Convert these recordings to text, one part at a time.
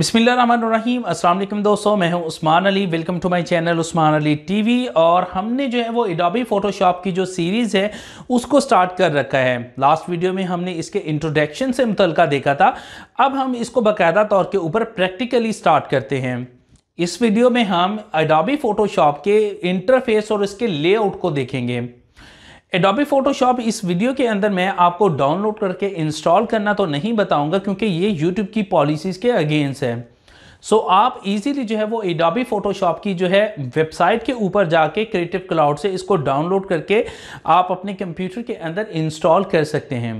अस्सलाम वालेकुम दोस्तों मैं हूं Usman Ali welcome to my channel Usman Ali TV और हमने जो है वो एडोबी फ़ोटोशॉप की जो सीरीज़ है उसको स्टार्ट कर रखा है लास्ट वीडियो में हमने इसके इंट्रोडक्शन से मुतल देखा था अब हम इसको बाकायदा तौर के ऊपर प्रैक्टिकली स्टार्ट करते हैं इस वीडियो में हम एडोबी फ़ोटोशॉप के इंटरफेस और इसके लेआउट को देखेंगे एडोबी फोटोशॉप इस वीडियो के अंदर मैं आपको डाउनलोड करके इंस्टॉल करना तो नहीं बताऊंगा क्योंकि ये यूट्यूब की पॉलिसीज़ के अगेंस्ट है सो so, आप इजीली जो है वो एडोबी फोटोशॉप की जो है वेबसाइट के ऊपर जाके क्रिएटिव क्लाउड से इसको डाउनलोड करके आप अपने कंप्यूटर के अंदर इंस्टॉल कर सकते हैं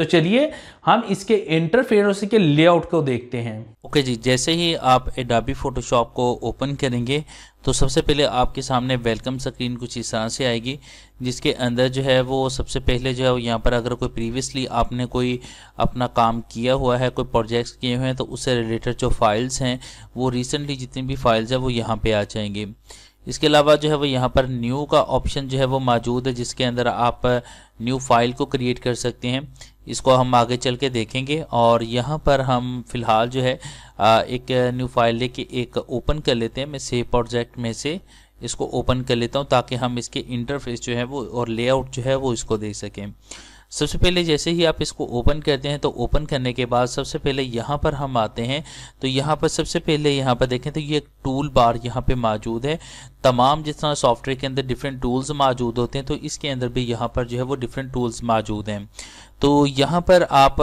तो चलिए हम इसके इंटरफेरेंस के लेआउट को देखते हैं ओके okay जी जैसे ही आप एडाबी फोटोशॉप को ओपन करेंगे तो सबसे पहले आपके सामने वेलकम स्क्रीन कुछ इस तरह से आएगी जिसके अंदर जो है वो सबसे पहले जो है यहाँ पर अगर कोई प्रीवियसली आपने कोई अपना काम किया हुआ है कोई प्रोजेक्ट्स किए हुए हैं तो उससे रिलेटेड जो फाइल्स हैं वो रिसेंटली जितनी भी फाइल्स हैं वो यहाँ पर आ जाएंगी इसके अलावा जो है वो यहाँ पर न्यू का ऑप्शन जो है वो मौजूद है जिसके अंदर आप न्यू फाइल को क्रिएट कर सकते हैं इसको हम आगे चल के देखेंगे और यहाँ पर हम फिलहाल जो है एक न्यू फाइल लेके एक ओपन कर लेते हैं मैं सेव प्रोजेक्ट में से इसको ओपन कर लेता हूँ ताकि हम इसके इंटरफेस जो है वो और लेआउट जो है वो इसको देख सकें सबसे पहले जैसे ही आप इसको ओपन करते हैं तो ओपन करने के बाद सबसे पहले यहाँ पर हम आते हैं तो यहाँ पर सबसे पहले यहाँ पर देखें तो ये टूल बार यहाँ पे मौजूद है तमाम जिस तरह सॉफ्टवेयर के अंदर डिफरेंट टूल्स मौजूद होते हैं तो इसके अंदर भी यहाँ पर जो है वो डिफरेंट टूल्स मौजूद हैं तो यहाँ पर आप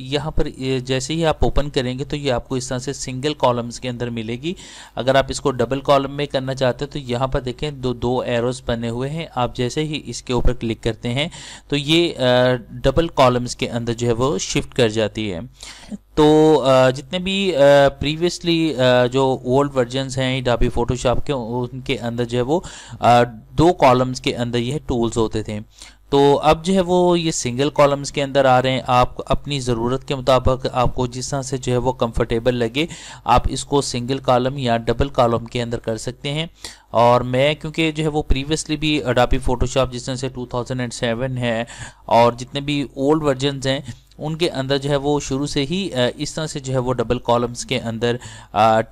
यहाँ पर जैसे ही आप ओपन करेंगे तो ये आपको इस तरह से सिंगल कॉलम्स के अंदर मिलेगी अगर आप इसको डबल कॉलम में करना चाहते हैं तो यहाँ पर देखें दो दो एरोज बने हुए हैं आप जैसे ही इसके ऊपर क्लिक करते हैं तो ये डबल कॉलम्स के अंदर जो है वो शिफ्ट कर जाती है तो जितने भी प्रीवियसली जो ओल्ड वर्जन्स हैं डाबी फोटोशॉप के उनके अंदर जो है वो दो कॉलम्स के अंदर यह टूल्स होते थे तो अब जो है वो ये सिंगल कॉलम्स के अंदर आ रहे हैं आप अपनी ज़रूरत के मुताबिक आपको जिस तरह से जो है वो कंफर्टेबल लगे आप इसको सिंगल कॉलम या डबल कॉलम के अंदर कर सकते हैं और मैं क्योंकि जो है वो प्रीवियसली भी अडापी फ़ोटोशॉप जिस तरह से 2007 है और जितने भी ओल्ड वर्जन्स हैं उनके अंदर जो है वो शुरू से ही इस तरह से जो है वो डबल कॉलम्स के अंदर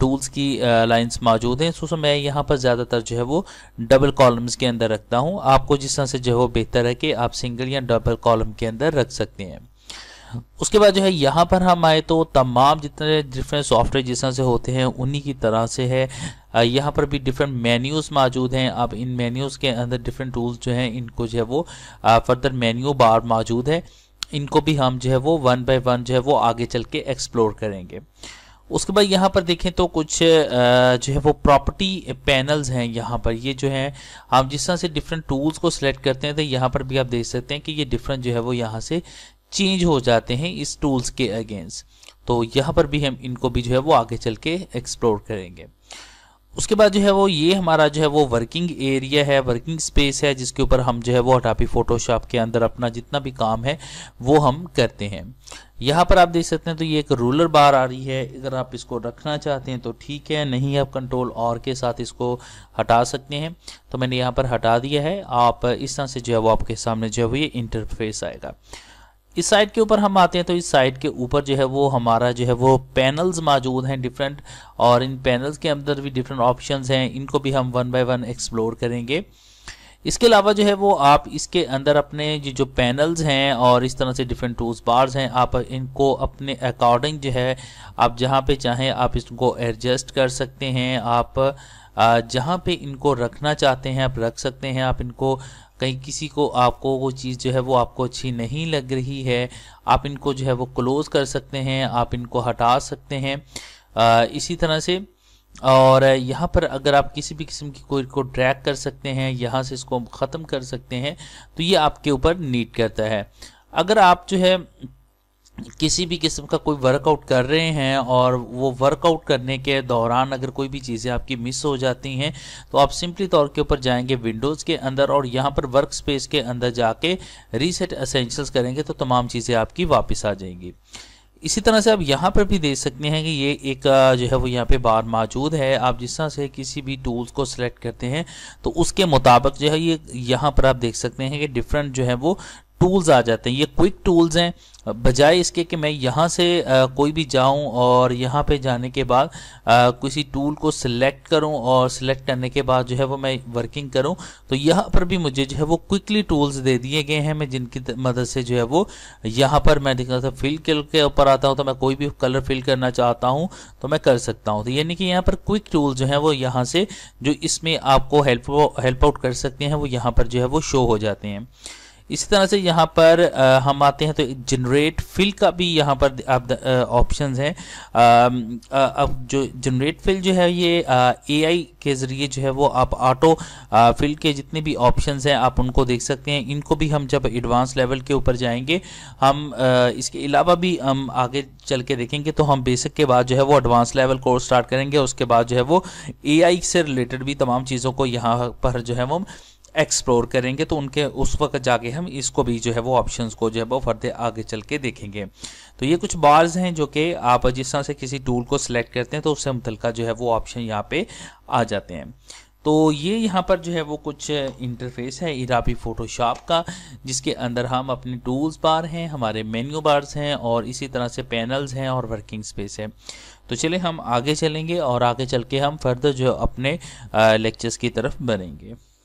टूल्स की लाइंस मौजूद हैं सो मैं यहाँ पर ज़्यादातर जो है वो डबल कॉलम्स के अंदर रखता हूँ आपको जिस तरह से जो है वो बेहतर है कि आप सिंगल या डबल कॉलम के अंदर रख सकते हैं उसके बाद जो है यहाँ पर हम आए तो तमाम जितने डिफरेंट सॉफ्टवेयर जिस तरह से होते हैं उन्हीं की तरह से है यहाँ पर भी डिफरेंट मेन्यूज़ मौजूद हैं आप इन मेन्यूज़ के अंदर डिफरेंट टूल्स जो हैं इनको जो है वो फर्दर मेन्यू बार मौजूद है इनको भी हम जो है वो वन बाय वन जो है वो आगे चल के एक्सप्लोर करेंगे उसके बाद यहाँ पर देखें तो कुछ जो है वो प्रॉपर्टी पैनल्स हैं यहाँ पर ये जो है हम जिस तरह से डिफरेंट टूल्स को सिलेक्ट करते हैं तो यहाँ पर भी आप देख सकते हैं कि ये डिफरेंट जो है वो यहाँ से चेंज हो जाते हैं इस टूल्स के अगेंस्ट तो यहाँ पर भी हम इनको भी जो है वो आगे चल के एक्सप्लोर करेंगे उसके बाद जो है वो ये हमारा जो है वो वर्किंग एरिया है वर्किंग स्पेस है जिसके ऊपर हम जो है वो हटापी फोटोशॉप के अंदर अपना जितना भी काम है वो हम करते हैं यहाँ पर आप देख सकते हैं तो ये एक रूलर बार आ रही है अगर आप इसको रखना चाहते हैं तो ठीक है नहीं आप कंट्रोल और के साथ इसको हटा सकते हैं तो मैंने यहाँ पर हटा दिया है आप इस तरह से जो है वो आपके सामने जो है वो ये इंटरफेस आएगा इस साइड के ऊपर हम आते हैं तो इस साइड के ऊपर जो है वो हमारा जो है वो पैनल्स मौजूद हैं डिफरेंट और इन पैनल्स के अंदर भी डिफरेंट ऑप्शन हैं इनको भी हम वन बाय वन एक्सप्लोर करेंगे इसके अलावा जो है वो आप इसके अंदर अपने जो पैनल्स हैं और इस तरह से डिफरेंट टूल्स बार्स हैं आप इनको अपने अकॉर्डिंग जो है आप जहाँ पे चाहें आप इसको एडजस्ट कर सकते हैं आप जहाँ पे इनको रखना चाहते हैं आप रख सकते हैं आप इनको कहीं किसी को आपको वो चीज़ जो है वो आपको अच्छी नहीं लग रही है आप इनको जो है वो क्लोज़ कर सकते हैं आप इनको हटा सकते हैं आ, इसी तरह से और यहाँ पर अगर आप किसी भी किस्म की कोई को ड्रैग कर सकते हैं यहाँ से इसको ख़त्म कर सकते हैं तो ये आपके ऊपर नीट करता है अगर आप जो है किसी भी किस्म का कोई वर्कआउट कर रहे हैं और वो वर्कआउट करने के दौरान अगर कोई भी चीज़ें आपकी मिस हो जाती हैं तो आप सिंपली तौर के ऊपर जाएंगे विंडोज़ के अंदर और यहाँ पर वर्क स्पेस के अंदर जाके रीसेट असेंशल्स करेंगे तो तमाम चीज़ें आपकी वापस आ जाएंगी इसी तरह से आप यहाँ पर भी देख सकते हैं कि ये एक जो है वो यहाँ पे बार मौजूद है आप जिस तरह से किसी भी टूल्स को सिलेक्ट करते हैं तो उसके मुताबिक जो है ये यहाँ पर आप देख सकते हैं कि डिफरेंट जो है वो टूल्स आ जाते हैं ये क्विक टूल्स हैं बजाय इसके कि मैं यहाँ से आ, कोई भी जाऊँ और यहाँ पे जाने के बाद किसी टूल को सिलेक्ट करूँ और सिलेक्ट करने के बाद जो है वो मैं वर्किंग करूँ तो यहाँ पर भी मुझे जो है वो क्विकली टूल्स दे दिए गए हैं मैं जिनकी मदद से जो है वो यहाँ पर मैं देखना था फिल के ऊपर आता हूँ तो मैं कोई भी कलर फिल करना चाहता हूँ तो मैं कर सकता हूँ तो यानी कि यहाँ पर क्विक टूल जो है वो यहाँ से जो इसमें आपको हेल्प हेल्प आउट कर सकते हैं वो यहाँ पर जो है वो शो हो जाते हैं इसी तरह से यहाँ पर आ, हम आते हैं तो जनरेट फिल का भी यहाँ पर आप ऑप्शन हैं अब जो जनरेट फिल जो है ये ए आई के ज़रिए जो है वो आप ऑटो फिल के जितने भी ऑप्शंस हैं आप उनको देख सकते हैं इनको भी हम जब एडवांस लेवल के ऊपर जाएंगे हम आ, इसके अलावा भी हम आगे चल के देखेंगे तो हम बेसिक के बाद जो है वो एडवांस लेवल कोर्स स्टार्ट करेंगे उसके बाद जो है वो ए से रिलेटेड भी तमाम चीज़ों को यहाँ पर जो है वो एक्सप्लोर करेंगे तो उनके उस वक्त जाके हम इसको भी जो है वो ऑप्शंस को जो है वो फर्दे आगे चल के देखेंगे तो ये कुछ बार्स हैं जो कि आप जिस तरह से किसी टूल को सिलेक्ट करते हैं तो उससे मुतल जो है वो ऑप्शन यहाँ पे आ जाते हैं तो ये यहाँ पर जो है वो कुछ इंटरफेस है इराबी फ़ोटोशॉप का जिसके अंदर हम अपने टूल्स बार हैं हमारे मेन्यू बार्स हैं और इसी तरह से पैनल्स हैं और वर्किंग स्पेस है तो चलिए हम आगे चलेंगे और आगे चल के हम फर्दर जो अपने लेक्चर्स की तरफ बढ़ेंगे